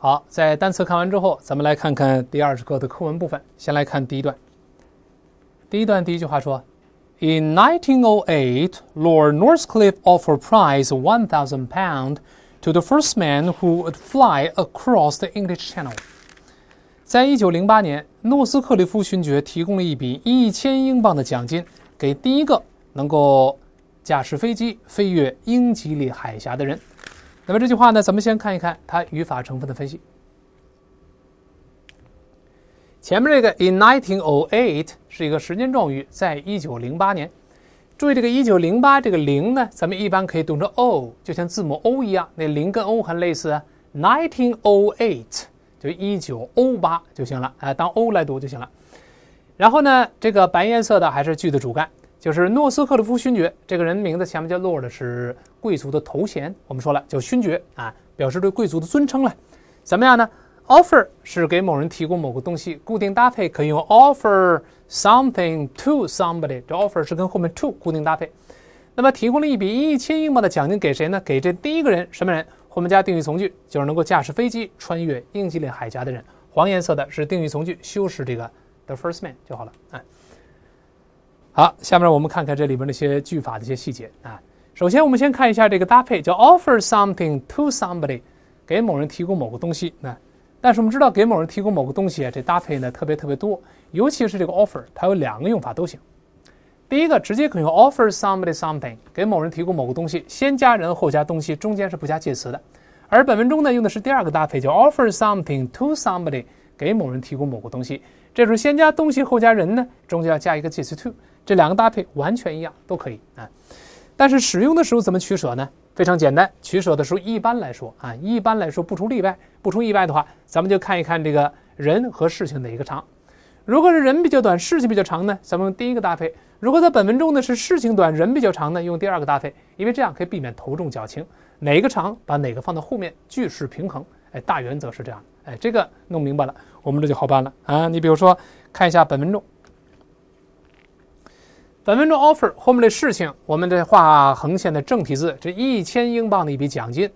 好，在单词看完之后，咱们来看看第二十课的课文部分。先来看第一段。第一段第一句话说：“In 1908, Lord Northcliffe offered prize one thousand pound to the first man who would fly across the English Channel。”在一九零八年，诺斯克利夫勋爵提供了一笔一千英镑的奖金，给第一个能够驾驶飞机飞越英吉利海峡的人。那么这句话呢？咱们先看一看它语法成分的分析。前面这个 in nineteen o eight 是一个时间状语，在一九零八年。注意这个一九零八，这个零呢，咱们一般可以读成 o，就像字母 o 一样。那零跟 o 很类似，nineteen o eight 就一九 o 八就行了，啊，当 o 来读就行了。然后呢，这个白颜色的还是句子主干。就是诺斯克利夫勋爵，这个人名字前面叫 lord 是贵族的头衔。我们说了叫勋爵啊，表示对贵族的尊称了。怎么样呢？Offer 是给某人提供某个东西，固定搭配可以用 offer something to somebody。这 offer 是跟后面 to 固定搭配。那么提供了一笔一千英镑的奖金给谁呢？给这第一个人，什么人？后面加定语从句，就是能够驾驶飞机穿越英吉利海峡的人。黄颜色的是定语从句，修饰这个 the first man 就好了啊。好，下面我们看看这里边那些句法的一些细节啊。首先，我们先看一下这个搭配，叫 offer something to somebody，给某人提供某个东西。那但是我们知道，给某人提供某个东西，这搭配呢特别特别多，尤其是这个 offer，它有两个用法都行。第一个，直接可以用 offer somebody something，给某人提供某个东西，先加人后加东西，中间是不加介词的。而本文中呢，用的是第二个搭配，叫 offer something to somebody，给某人提供某个东西。这时候先加东西后加人呢，中间要加一个介词 to。这两个搭配完全一样，都可以啊。但是使用的时候怎么取舍呢？非常简单，取舍的时候一般来说啊，一般来说不出例外、不出意外的话，咱们就看一看这个人和事情哪一个长。如果是人比较短，事情比较长呢，咱们用第一个搭配；如果在本文中呢是事情短，人比较长呢，用第二个搭配，因为这样可以避免头重脚轻。哪个长，把哪个放到后面，句式平衡。哎，大原则是这样。哎，这个弄明白了，我们这就好办了啊。你比如说，看一下本文中。本文中 offer 后面的事情，我们得画横线的正体字，这一千英镑的一笔奖金，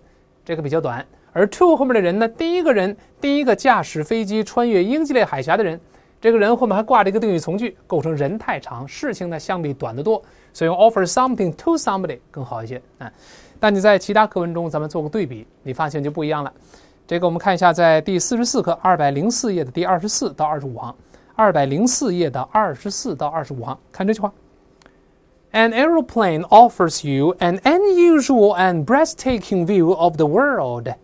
这个比较短。而 to 后面的人呢，第一个人，第一个驾驶飞机穿越英吉利海峡的人，这个人后面还挂着一个定语从句，构成人太长，事情呢相比短得多，所以 offer something to somebody 更好一些啊。但你在其他课文中，咱们做个对比，你发现就不一样了。这个我们看一下，在第四十四课二百零四页的第二十四到二十五行，二百零四页的二十四到二十五行，看这句话。An aeroplane offers you an unusual and breathtaking view of the world。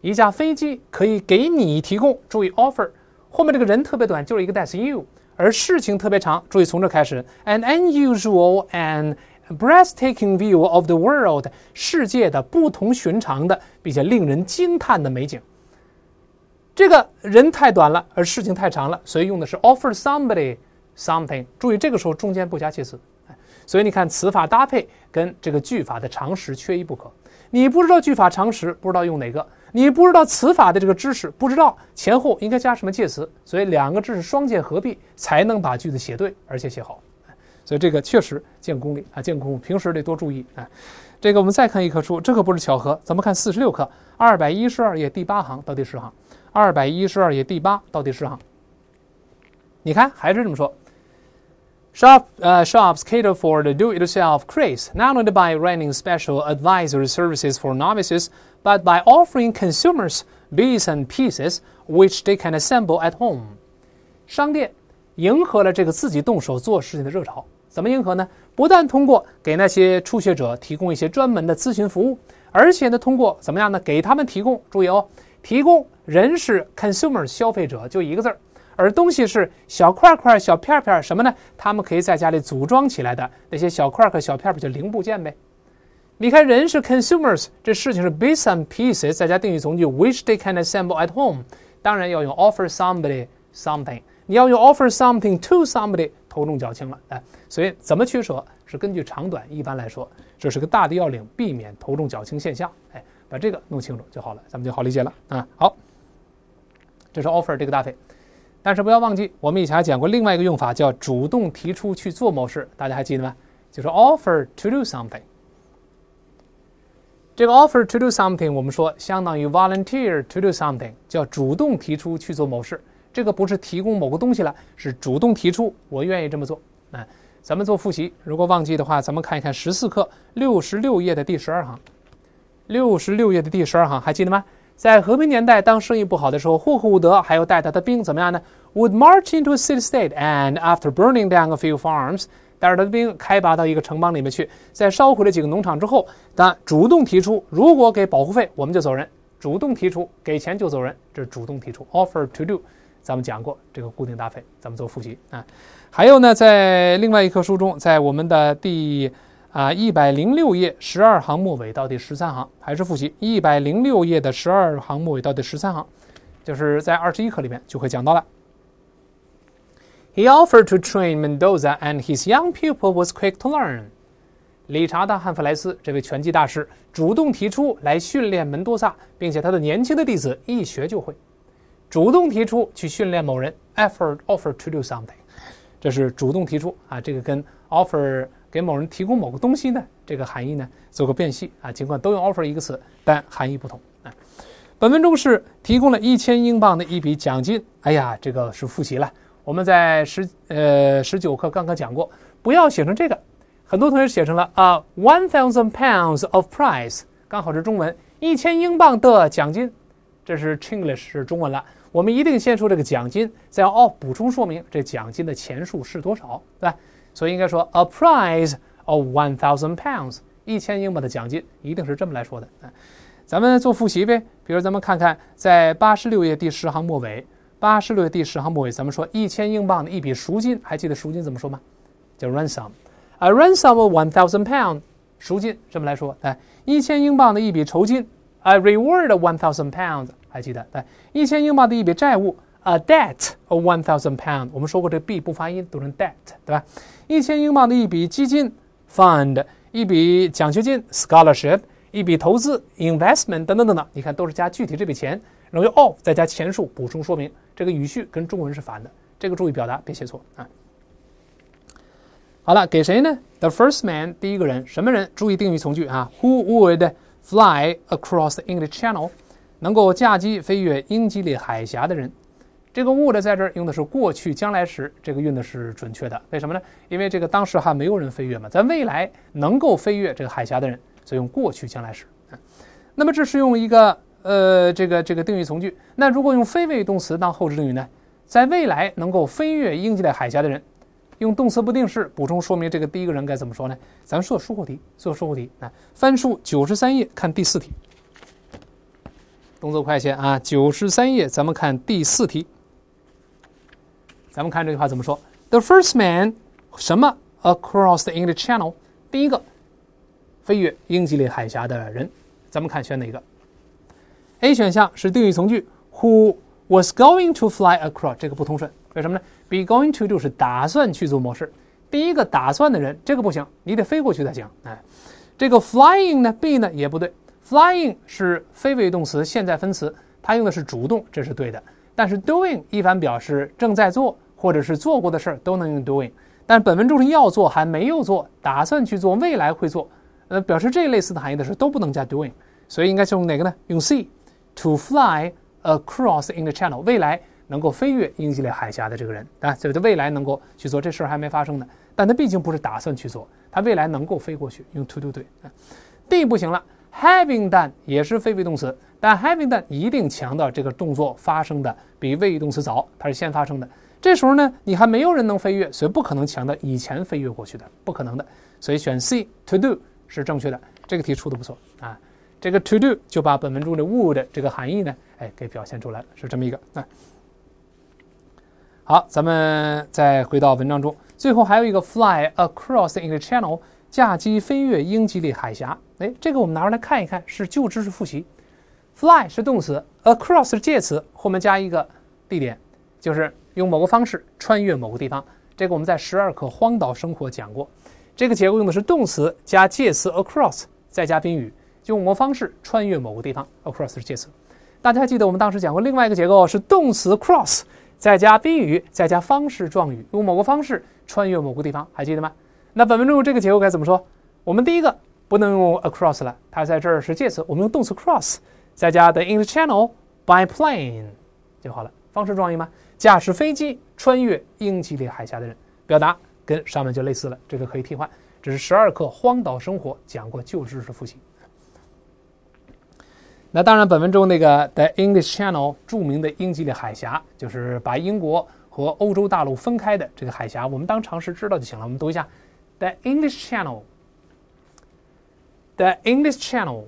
一架飞机可以给你提供，注意 offer 后面这个人特别短，就是一个 dash you，而事情特别长，注意从这开始。An unusual and breathtaking view of the world，世界的不同寻常的，并且令人惊叹的美景。这个人太短了，而事情太长了，所以用的是 offer somebody something。注意这个时候中间不加介词。所以你看，词法搭配跟这个句法的常识缺一不可。你不知道句法常识，不知道用哪个；你不知道词法的这个知识，不知道前后应该加什么介词。所以两个知识双剑合璧，才能把句子写对而且写好。所以这个确实见功力啊，见功，平时得多注意。啊。这个我们再看一棵树，这可不是巧合。咱们看四十六课，二百一十二页第八行到第十行，二百一十二页第八到第十行。你看，还是这么说。shops h o p s cater for the do-it-yourself craze, not only by running special advisory services for novices, but by offering consumers bits and pieces which they can assemble at home. 商店迎合了这个自己动手做事情的热潮，怎么迎合呢？不但通过给那些初学者提供一些专门的咨询服务，而且呢，通过怎么样呢？给他们提供，注意哦，提供人是 consumer 消费者，就一个字儿。而东西是小块块、小片片，什么呢？他们可以在家里组装起来的那些小块块、小片片，就零部件呗。你看，人是 consumers，这事情是 bits and pieces，再加定语从句，which they can assemble at home。当然要用 offer somebody something，你要用 offer something to somebody，头重脚轻了，哎，所以怎么取舍是根据长短，一般来说，这是个大的要领，避免头重脚轻现象。哎，把这个弄清楚就好了，咱们就好理解了啊。好，这是 offer 这个搭配。但是不要忘记，我们以前还讲过另外一个用法，叫主动提出去做某事，大家还记得吗？就是 offer to do something。这个 offer to do something，我们说相当于 volunteer to do something，叫主动提出去做某事。这个不是提供某个东西了，是主动提出，我愿意这么做。嗯，咱们做复习，如果忘记的话，咱们看一看十四课六十六页的第十二行，六十六页的第十二行，还记得吗？在和平年代，当生意不好的时候，霍克伍德还要带他的兵怎么样呢？Would march into a city state and after burning down a few farms，着他的兵开拔到一个城邦里面去，在烧毁了几个农场之后，他主动提出，如果给保护费，我们就走人。主动提出给钱就走人，这是主动提出，offer to do，咱们讲过这个固定搭配，咱们做复习啊。还有呢，在另外一课书中，在我们的第。啊，一百零六页十二行末尾到第十三行，还是复习一百零六页的十二行末尾到第十三行，就是在二十一课里面就会讲到了。He offered to train Mendoza, and his young pupil was quick to learn. 理查德·汉弗莱斯这位拳击大师主动提出来训练门多萨，并且他的年轻的弟子一学就会。主动提出去训练某人 e f f o r t offer to do something，这是主动提出啊，这个跟 offer。给某人提供某个东西呢？这个含义呢，做个辨析啊。尽管都用 offer 一个词，但含义不同啊。本文中是提供了一千英镑的一笔奖金。哎呀，这个是复习了。我们在十呃十九课刚刚讲过，不要写成这个。很多同学写成了啊，one thousand pounds of prize，刚好是中文一千英镑的奖金。这是 c h i n g l i s h 是中文了。我们一定先说这个奖金，再哦补充说明这奖金的钱数是多少，对吧？所以应该说，a prize of one thousand pounds，一千英镑的奖金一定是这么来说的啊。咱们做复习呗，比如咱们看看在八十六页第十行末尾，八十六页第十行末尾，咱们说一千英镑的一笔赎金，还记得赎金怎么说吗？叫 ransom。A ransom of one thousand pounds，赎金这么来说，哎，一千英镑的一笔酬金，a reward of one thousand pounds，还记得？哎，一千英镑的一笔债务。A debt of one thousand pounds。我们说过，这 b 不发音，读成 debt，对吧？一千英镑的一笔基金 fund，一笔奖学金 scholarship，一笔投资 investment，等等等等。你看，都是加具体这笔钱，然后 of 再加钱数，补充说明。这个语序跟中文是反的，这个注意表达，别写错啊。好了，给谁呢？The first man，第一个人，什么人？注意定语从句啊，Who would fly across the English Channel？能够驾机飞越英吉利海峡的人。这个 would 在这儿用的是过去将来时，这个用的是准确的，为什么呢？因为这个当时还没有人飞跃嘛。在未来能够飞跃这个海峡的人，所以用过去将来时。那么这是用一个呃这个这个定语从句。那如果用非谓语动词当后置定语呢？在未来能够飞跃英吉利海峡的人，用动词不定式补充说明这个第一个人该怎么说呢？咱们做收后题，做收后题啊！翻书九十三页，看第四题，动作快些啊！九十三页，咱们看第四题。咱们看这句话怎么说：The first man 什么 across the English Channel？第一个飞越英吉利海峡的人。咱们看选哪个？A 选项是定语从句，who was going to fly across 这个不通顺，为什么呢？Be going to 就是打算去做模式，第一个打算的人这个不行，你得飞过去才行。哎，这个 flying 呢，B 呢也不对，flying 是非谓语动词现在分词，它用的是主动，这是对的。但是 doing 一般表示正在做。或者是做过的事儿都能用 doing，但本文中是要做、还没有做、打算去做、未来会做，呃，表示这类似的含义的时候都不能加 doing，所以应该是用哪个呢？用 s e e to fly across in the channel，未来能够飞越英吉利海峡的这个人，啊，这个未来能够去做这事儿还没发生呢，但他毕竟不是打算去做，他未来能够飞过去，用 to do 对。啊 D 不行了，having done 也是非谓语动词，但 having done 一定强调这个动作发生的比谓语动词早，它是先发生的。这时候呢，你还没有人能飞跃，所以不可能强调以前飞跃过去的，不可能的。所以选 C to do 是正确的。这个题出的不错啊！这个 to do 就把本文中的 would 这个含义呢，哎，给表现出来了，是这么一个。好，咱们再回到文章中，最后还有一个 fly across the channel，驾机飞越英吉利海峡。哎，这个我们拿出来看一看，是旧知识复习。fly 是动词，across 是介词，后面加一个地点，就是。用某个方式穿越某个地方，这个我们在十二课《荒岛生活》讲过。这个结构用的是动词加介词 across，再加宾语。用某个方式穿越某个地方，across 是介词。大家记得我们当时讲过另外一个结构是动词 cross，再加宾语，再加方式状语。用某个方式穿越某个地方，还记得吗？那本文中这个结构该怎么说？我们第一个不能用 across 了，它在这儿是介词，我们用动词 cross，再加 the in the channel by plane 就好了。方式状语吗？驾驶飞机穿越英吉利海峡的人，表达跟上面就类似了。这个可以替换。这是十二课《荒岛生活》讲过旧知识复习。那当然，本文中那个 The English Channel，著名的英吉利海峡，就是把英国和欧洲大陆分开的这个海峡，我们当常识知道就行了。我们读一下 The English Channel，The English Channel。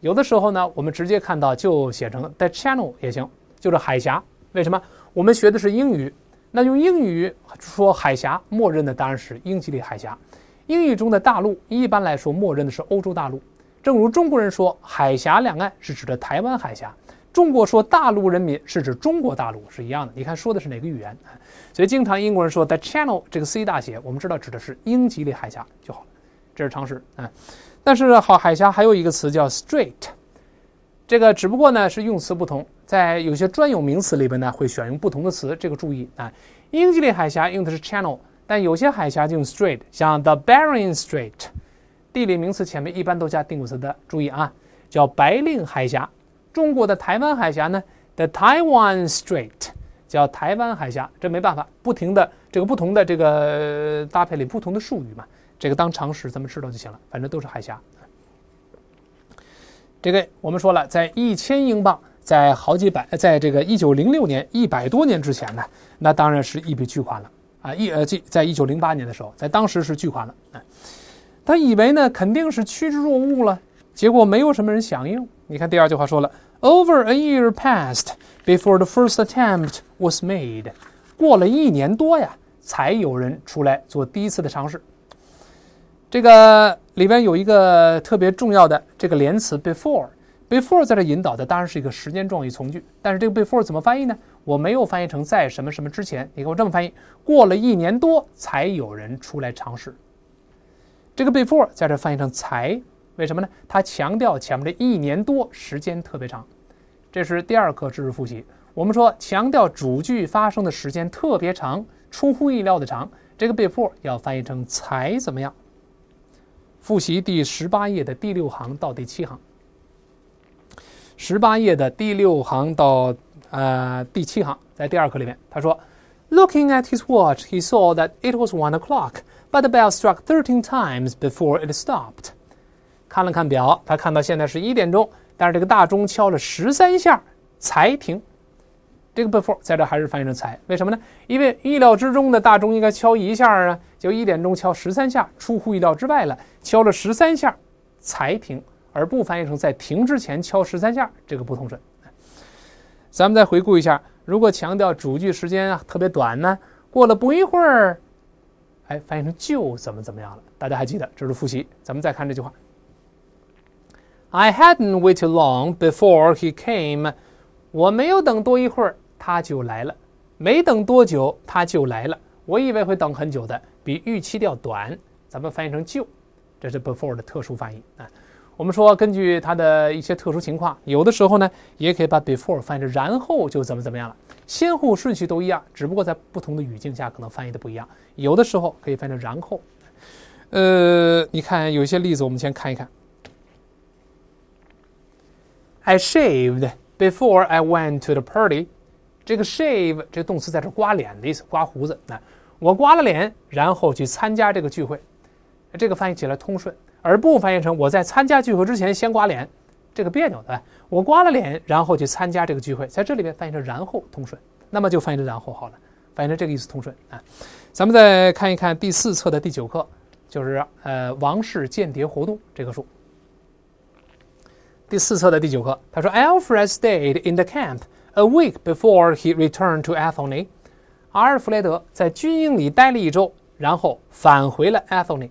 有的时候呢，我们直接看到就写成 The Channel 也行。就是海峡，为什么我们学的是英语？那用英语说海峡，默认的当然是英吉利海峡。英语中的大陆一般来说，默认的是欧洲大陆。正如中国人说“海峡两岸”是指的台湾海峡，中国说“大陆人民”是指中国大陆是一样的。你看说的是哪个语言？所以经常英国人说 “the Channel” 这个 C 大写，我们知道指的是英吉利海峡就好了，这是常识啊。但是好海峡还有一个词叫 “strait”。这个只不过呢是用词不同，在有些专有名词里边呢会选用不同的词，这个注意啊。英吉利海峡用的是 channel，但有些海峡就用 straight，像 the Bering Strait。地理名词前面一般都加定冠词的，注意啊，叫白令海峡。中国的台湾海峡呢，the Taiwan Strait，叫台湾海峡。这没办法，不停的这个不同的这个搭配里不同的术语嘛，这个当常识咱们知道就行了，反正都是海峡。这个我们说了，在一千英镑，在好几百，在这个一九零六年，一百多年之前呢，那当然是一笔巨款了啊！一呃，记，在一九零八年的时候，在当时是巨款了。哎，他以为呢肯定是趋之若鹜了，结果没有什么人响应。你看第二句话说了，Over a year passed before the first attempt was made，过了一年多呀，才有人出来做第一次的尝试。这个里边有一个特别重要的这个连词 before，before 在这引导的当然是一个时间状语从句。但是这个 before 怎么翻译呢？我没有翻译成在什么什么之前。你给我这么翻译：过了一年多才有人出来尝试。这个 before 在这翻译成才，为什么呢？它强调前面这一年多时间特别长。这是第二课知识复习。我们说强调主句发生的时间特别长，出乎意料的长。这个 before 要翻译成才，怎么样？复习第十八页的第六行到第七行，十八页的第六行到呃第七行，在第二课里面，他说，Looking at his watch, he saw that it was one o'clock, but the bell struck thirteen times before it stopped。看了看表，他看到现在是一点钟，但是这个大钟敲了十三下才停。这个 before 在这还是翻译成才，为什么呢？因为意料之中的大钟应该敲一下啊，就一点钟敲十三下，出乎意料之外了，敲了十三下才停，而不翻译成在停之前敲十三下，这个不通顺。咱们再回顾一下，如果强调主句时间啊特别短呢，过了不一会儿，哎，翻译成就怎么怎么样了？大家还记得这是复习。咱们再看这句话：I hadn't waited long before he came。我没有等多一会儿。他就来了，没等多久他就来了。我以为会等很久的，比预期要短。咱们翻译成就，这是 before 的特殊翻译啊。我们说，根据它的一些特殊情况，有的时候呢，也可以把 before 翻译成然后就怎么怎么样了。先后顺序都一样，只不过在不同的语境下可能翻译的不一样。有的时候可以翻译成然后。呃，你看有一些例子，我们先看一看。I shaved before I went to the party. 这个 shave 这个动词在这刮脸的意思，刮胡子啊。我刮了脸，然后去参加这个聚会。这个翻译起来通顺，而不翻译成我在参加聚会之前先刮脸，这个别扭的。我刮了脸，然后去参加这个聚会，在这里边翻译成然后通顺，那么就翻译成然后好了，翻译成这个意思通顺啊。咱们再看一看第四册的第九课，就是呃王室间谍活动这棵树。第四册的第九课，他说 Alfred stayed in the camp。A week before he returned to a t h o n y 阿尔弗雷德在军营里待了一周，然后返回了 a t h o n y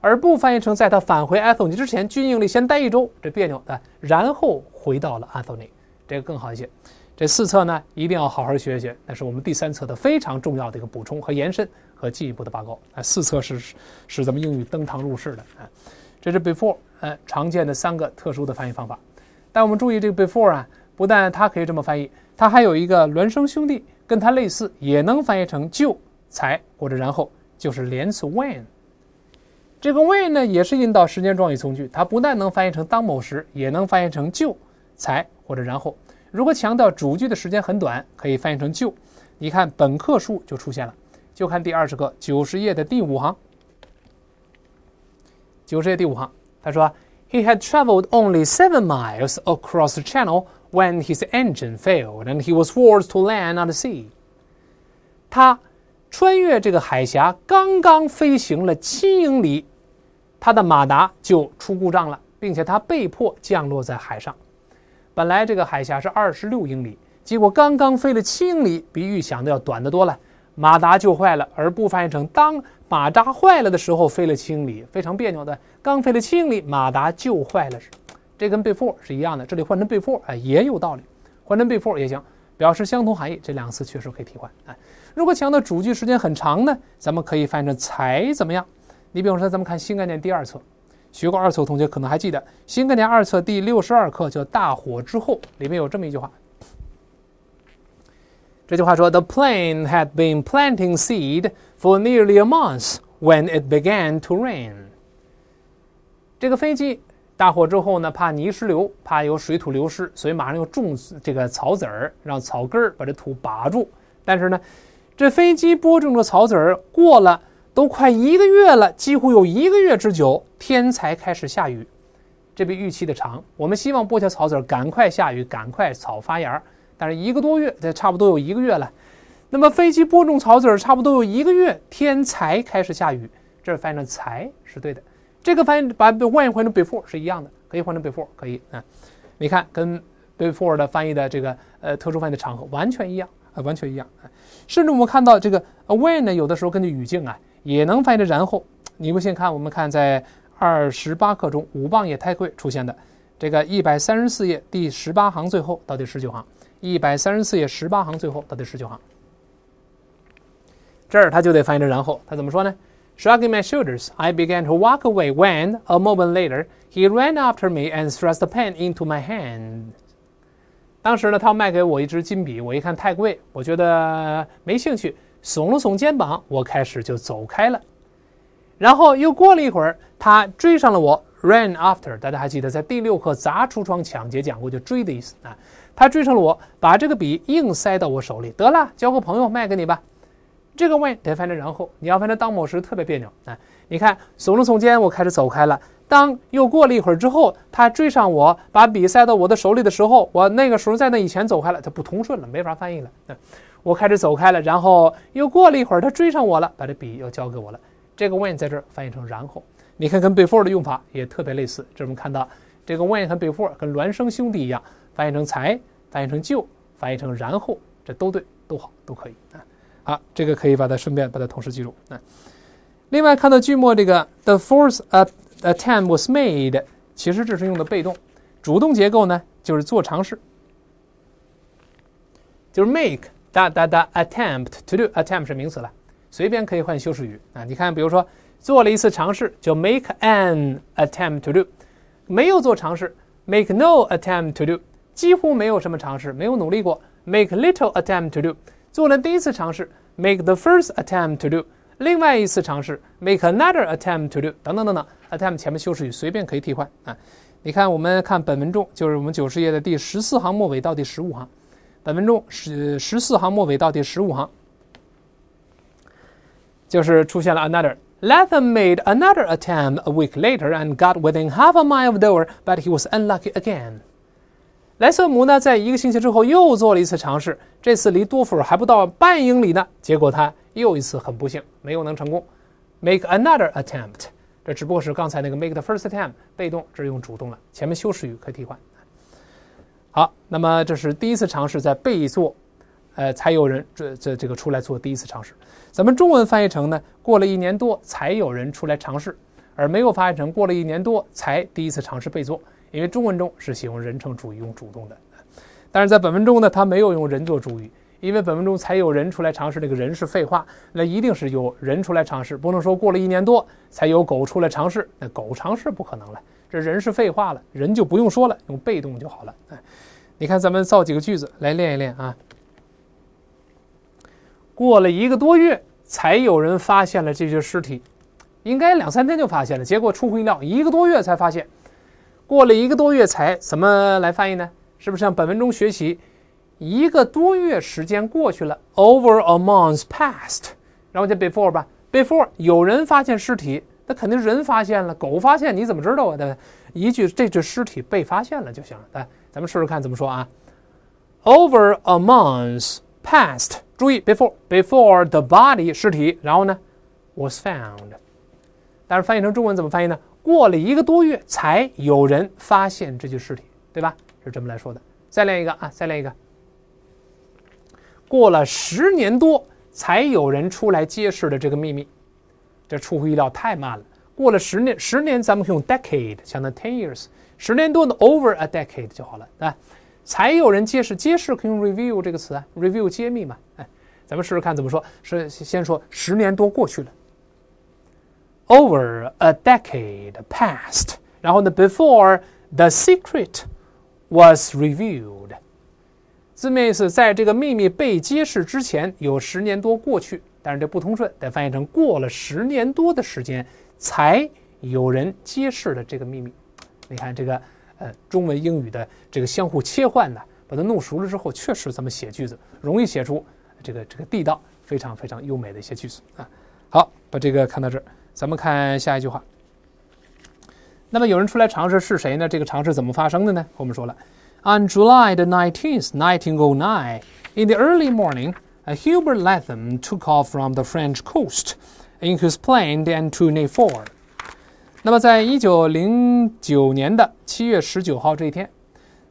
而不翻译成在他返回 a t h o n y 之前，军营里先待一周，这别扭，的。然后回到了 a t h o n y 这个更好一些。这四册呢，一定要好好学一学，那是我们第三册的非常重要的一个补充和延伸和进一步的报告。啊，四册是使咱们英语登堂入室的。啊。这是 before，呃，常见的三个特殊的翻译方法。但我们注意这个 before 啊。不但它可以这么翻译，它还有一个孪生兄弟，跟它类似，也能翻译成就才或者然后，就是连词 when。这个 when 呢，也是引导时间状语从句，它不但能翻译成当某时，也能翻译成就才或者然后。如果强调主句的时间很短，可以翻译成就。你看本课书就出现了，就看第二十课九十页的第五行，九十页第五行，他说：“He had traveled only seven miles across the channel。” When his engine failed and he was forced to land on the sea，他穿越这个海峡刚刚飞行了七英里，他的马达就出故障了，并且他被迫降落在海上。本来这个海峡是二十六英里，结果刚刚飞了七英里，比预想的要短得多了，马达就坏了，而不翻译成“当马扎坏了的时候，飞了七英里”，非常别扭的。刚飞了七英里，马达就坏了。这跟 before 是一样的，这里换成 before，哎，也有道理，换成 before 也行，表示相同含义，这两个词确实可以替换，哎。如果强调主句时间很长呢，咱们可以翻译成才怎么样？你比方说，咱们看新概念第二册，学过二册的同学可能还记得，新概念二册第六十二课叫《大火之后》，里面有这么一句话。这句话说：“The plane had been planting seed for nearly a month when it began to rain。”这个飞机。大火之后呢，怕泥石流，怕有水土流失，所以马上又种这个草籽儿，让草根儿把这土拔住。但是呢，这飞机播种的草籽儿过了都快一个月了，几乎有一个月之久，天才开始下雨。这比预期的长。我们希望播下草籽儿，赶快下雨，赶快草发芽。但是一个多月，这差不多有一个月了。那么飞机播种草籽儿，差不多有一个月，天才开始下雨。这翻译成“才”是对的。这个翻译把 when 换成 before 是一样的，可以换成 before，可以啊。你看，跟 before 的翻译的这个呃特殊翻译的场合完全一样啊，完全一样。啊。甚至我们看到这个 when 呢，有的时候根据语境啊，也能翻译成然后。你不信看，我们看在二十八课中五磅也太贵出现的这个一百三十四页第十八行最后到第十九行，一百三十四页十八行最后到第十九行，这儿它就得翻译成然后，它怎么说呢？Shrugging my shoulders, I began to walk away. When a moment later, he ran after me and thrust a pen into my hand. 当时呢，他卖给我一支金笔，我一看太贵，我觉得没兴趣，耸了耸肩膀，我开始就走开了。然后又过了一会儿，他追上了我，ran after。大家还记得在第六课砸橱窗抢劫讲过，就追的意思啊。他追上了我，把这个笔硬塞到我手里，得了，交个朋友，卖给你吧。这个 when 得翻译成然后，你要翻译当某时特别别扭啊！你看耸了耸肩，我开始走开了。当又过了一会儿之后，他追上我，把笔塞到我的手里的时候，我那个时候在那以前走开了，它不通顺了，没法翻译了。我开始走开了，然后又过了一会儿，他追上我了，把这笔又交给我了。这个 when 在这儿翻译成然后，你看跟 before 的用法也特别类似。这我们看到这个 when 和 before 跟孪生兄弟一样，翻译成才，翻译成就，翻译成然后，这都对，都好，都可以啊。好，这个可以把它顺便把它同时记住啊。另外，看到句末这个 the fourth attempt was made，其实这是用的被动。主动结构呢，就是做尝试，就是 make 哒哒哒 attempt to do。attempt 是名词了，随便可以换修饰语啊。你看，比如说做了一次尝试，就 make an attempt to do；没有做尝试，make no attempt to do；几乎没有什么尝试，没有努力过，make little attempt to do。做了第一次尝试，make the first attempt to do；另外一次尝试，make another attempt to do，等等等等。attempt 前面修饰语随便可以替换啊。你看，我们看本文中，就是我们九十页的第十四行末尾到第十五行，本文中是十四行末尾到第十五行，就是出现了 another。Latham made another attempt a week later and got within half a mile of Dover, but he was unlucky again. 莱瑟姆呢，在一个星期之后又做了一次尝试，这次离多佛尔还不到半英里呢。结果他又一次很不幸，没有能成功。Make another attempt。这只不过是刚才那个 make the first attempt 被动，这用主动了，前面修饰语可以替换。好，那么这是第一次尝试在被做，呃，才有人这这这个出来做第一次尝试。咱们中文翻译成呢？过了一年多才有人出来尝试，而没有翻译成过了一年多才第一次尝试被做。因为中文中是形容人称主语用主动的，但是在本文中呢，它没有用人做主语，因为本文中才有人出来尝试。那个人是废话，那一定是有人出来尝试，不能说过了一年多才有狗出来尝试，那狗尝试不可能了，这人是废话了，人就不用说了，用被动就好了。哎，你看咱们造几个句子来练一练啊。过了一个多月才有人发现了这具尸体，应该两三天就发现了，结果出乎意料，一个多月才发现。过了一个多月才怎么来翻译呢？是不是像本文中学习，一个多月时间过去了，over a month passed，然后就 before 吧，before 有人发现尸体，那肯定是人发现了，狗发现你怎么知道啊？对吧？一具这具尸体被发现了就行了。来，咱们试试看怎么说啊？Over a month passed，注意 before before the body 尸体，然后呢 was found，但是翻译成中文怎么翻译呢？过了一个多月，才有人发现这具尸体，对吧？是这么来说的。再练一个啊，再练一个。过了十年多，才有人出来揭示了这个秘密，这出乎意料，太慢了。过了十年，十年咱们可以用 decade，相当于 ten years，十年多的 over a decade 就好了，对吧？才有人揭示，揭示可以用 r e v i e w 这个词啊 r e v i e w 揭秘嘛。哎，咱们试试看怎么说。是先说十年多过去了。Over a decade passed，然后呢？Before the secret was revealed，字面意思？在这个秘密被揭示之前有十年多过去，但是这不通顺，得翻译成“过了十年多的时间才有人揭示了这个秘密”。你看这个呃，中文英语的这个相互切换呢，把它弄熟了之后，确实这么写句子容易写出这个这个地道、非常非常优美的一些句子啊。好，把这个看到这儿。咱们看下一句话。那么有人出来尝试，是谁呢？这个尝试怎么发生的呢？我们说了，On July the nineteenth, nineteen o nine, in the early morning, a Hubert Latham took off from the French coast in his plane the N two N four。那么在一九零九年的七月十九号这一天，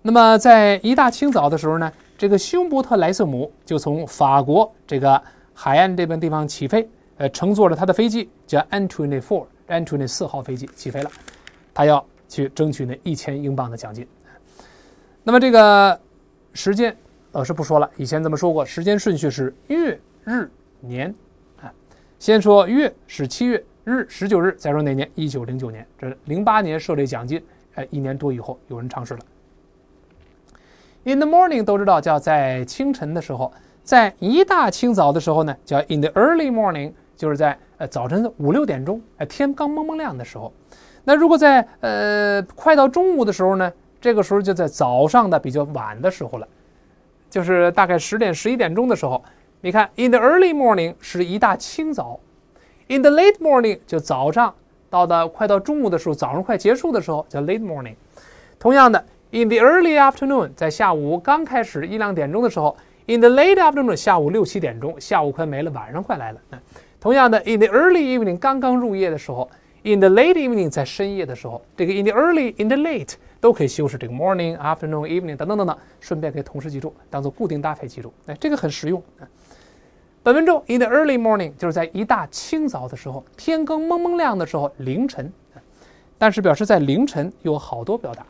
那么在一大清早的时候呢，这个休伯特莱瑟姆就从法国这个海岸这边地方起飞。呃，乘坐着他的飞机叫 a n t o n y Four Antony 四号飞机起飞了。他要去争取那一千英镑的奖金。那么这个时间，老师不说了，以前咱们说过，时间顺序是月、日、年。啊，先说月是七月日十九日，再说哪年？一九零九年，这零八年设立奖金。哎，一年多以后有人尝试了。In the morning 都知道叫在清晨的时候，在一大清早的时候呢，叫 in the early morning。就是在呃早晨五六点钟，哎天刚蒙蒙亮的时候，那如果在呃快到中午的时候呢，这个时候就在早上的比较晚的时候了，就是大概十点十一点钟的时候。你看，in the early morning 是一大清早，in the late morning 就早上到的快到中午的时候，早上快结束的时候叫 late morning。同样的，in the early afternoon 在下午刚开始一两点钟的时候，in the late afternoon 下午六七点钟，下午快没了，晚上快来了，嗯。同样的，in the early evening 刚刚入夜的时候，in the late evening 在深夜的时候，这个 in the early，in the late 都可以修饰这个 morning，afternoon，evening 等等等等。顺便可以同时记住，当做固定搭配记住。哎，这个很实用。本文中 in the early morning 就是在一大清早的时候，天刚蒙蒙亮的时候，凌晨。但是表示在凌晨有好多表达，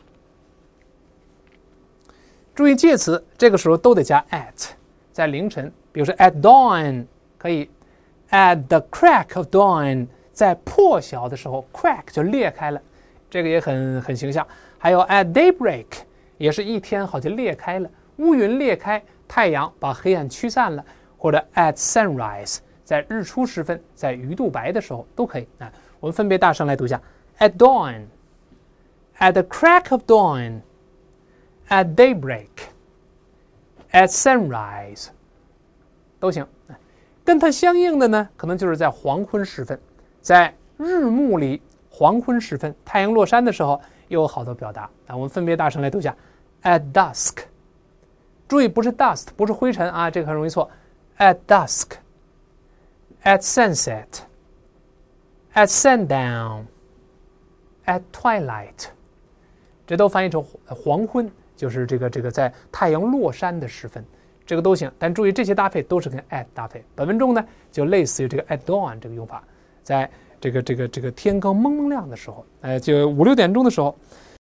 注意介词，这个时候都得加 at，在凌晨，比如说 at dawn 可以。At the crack of dawn，在破晓的时候，crack 就裂开了，这个也很很形象。还有 at daybreak，也是一天，好像裂开了，乌云裂开，太阳把黑暗驱散了，或者 at sunrise，在日出时分，在鱼肚白的时候都可以。啊，我们分别大声来读一下：at dawn，at the crack of dawn，at daybreak，at sunrise，都行。跟它相应的呢，可能就是在黄昏时分，在日暮里、黄昏时分、太阳落山的时候，有好多表达啊。我们分别大声来读一下：at dusk，注意不是 dust，不是灰尘啊，这个很容易错。at dusk，at sunset，at sundown，at twilight，这都翻译成黄昏，就是这个这个在太阳落山的时分。这个都行，但注意这些搭配都是跟 at 搭配。本文中呢，就类似于这个 at dawn 这个用法，在这个这个这个天刚蒙蒙亮的时候，呃，就五六点钟的时候。